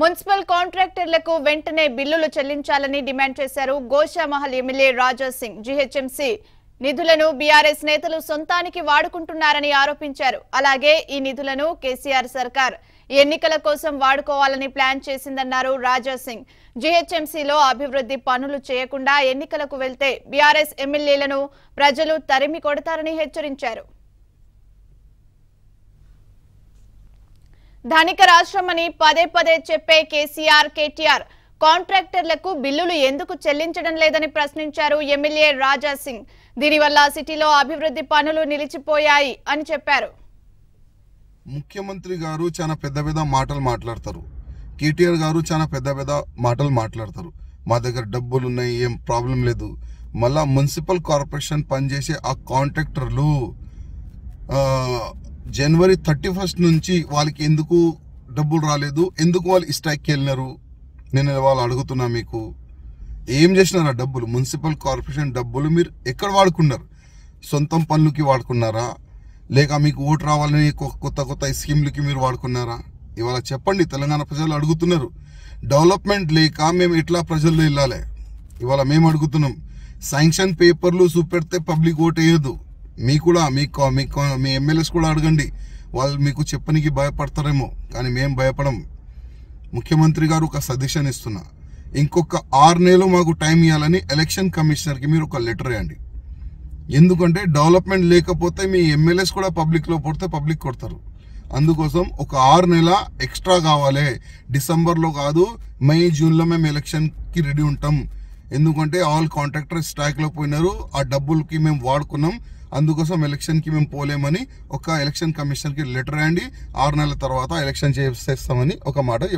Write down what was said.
municipal కాంట్రాక్టర్లకు వెంటనే బిల్లులు చెల్లించాలని డిమాండ్ చేశారు గోషామహల్ ఎమ్మెల్యే రాజా సింగ్ జీహెచ్ఎంసీ నిధులను బీఆర్ఎస్ నేతలు సొంతానికి వాడుకుంటున్నారని ఆరోపించారు అలాగే ఈ నిధులను కేసీఆర్ సర్కార్ ఎన్నికల కోసం వాడుకోవాలని ప్లాన్ చేసిందన్నారు రాజా సింగ్ జీహెచ్ఎంసీలో అభివృద్ధి పనులు చేయకుండా ఎన్నికలకు వెళ్తే బీఆర్ఎస్ ఎమ్మెల్యేలను ప్రజలు తరిమి కొడతారని హెచ్చరించారు ధనిక రాష్ట్రమని పదే పదే చెప్పే కేసీఆర్ కేటీఆర్ కాంట్రాక్టర్లకు బిల్లులు ఎందుకు చెల్లించడం లేదని ప్రశ్నించారు ఎమ్మెల్యే రాజా సింగ్ దీనివల్ల సిటీలో అభివృద్ధి పనులు నిలిచిపోయాయి అని చెప్పారు ముఖ్యమంత్రి గారు చాలా పెద్ద పెద్ద మాటలు మాట్లాడతారు కేటీఆర్ గారు చాలా పెద్ద పెద్ద మాటలు మాట్లాడతారు మా దగ్గర డబ్బులు ఉన్నాయి ఏం ప్రాబ్లం లేదు మళ్ళా మున్సిపల్ కార్పొరేషన్ పనిచేసే ఆ కాంట్రాక్టర్లు జనవరి థర్టీ ఫస్ట్ నుంచి వాళ్ళకి ఎందుకు డబ్బులు రాలేదు ఎందుకు వాళ్ళు ఇస్టాక్కి వెళ్ళినారు నేను వాళ్ళు అడుగుతున్నా మీకు ఏం చేసినారు ఆ డబ్బులు మున్సిపల్ కార్పొరేషన్ డబ్బులు మీరు ఎక్కడ వాడుకున్నారు సొంతం పనులకి వాడుకున్నారా లేక మీకు ఓటు రావాలని కొత్త కొత్త స్కీమ్లకి మీరు వాడుకున్నారా ఇవాళ చెప్పండి తెలంగాణ ప్రజలు అడుగుతున్నారు డెవలప్మెంట్ లేక మేము ఎట్లా ప్రజల్లో వెళ్ళాలి ఇవాళ మేము అడుగుతున్నాం శాంక్షన్ పేపర్లు చూపెడితే పబ్లిక్ ఓటు వేయదు మీ కూడా మీ మీ మీ ఎమ్మెల్యేస్ కూడా అడగండి వాళ్ళు మీకు చెప్పనికి భయపడతారేమో కానీ మేము భయపడం ముఖ్యమంత్రి గారు ఒక సజెషన్ ఇస్తున్నా ఇంకొక ఆరు నెలలు మాకు టైం ఇవ్వాలని ఎలక్షన్ కమిషనర్కి మీరు ఒక లెటర్ ఇవ్వండి ఎందుకంటే డెవలప్మెంట్ లేకపోతే మీ ఎమ్మెల్యేస్ కూడా పబ్లిక్లో పడితే పబ్లిక్ కొడతారు అందుకోసం ఒక ఆరు నెల ఎక్స్ట్రా కావాలి డిసెంబర్లో కాదు మే జూన్లో మేము ఎలక్షన్కి రెడీ ఉంటాం ఎందుకంటే ఆల్ కాంట్రాక్టర్ స్ట్రైక్లో పోయినారు ఆ డబ్బులకి మేము వాడుకున్నాం అందుకోసం ఎలక్షన్కి మేము పోలేమని ఒక ఎలక్షన్ కమిషన్కి లెటర్ అండి ఆరు నెలల తర్వాత ఎలక్షన్ చేసేస్తామని ఒక మాట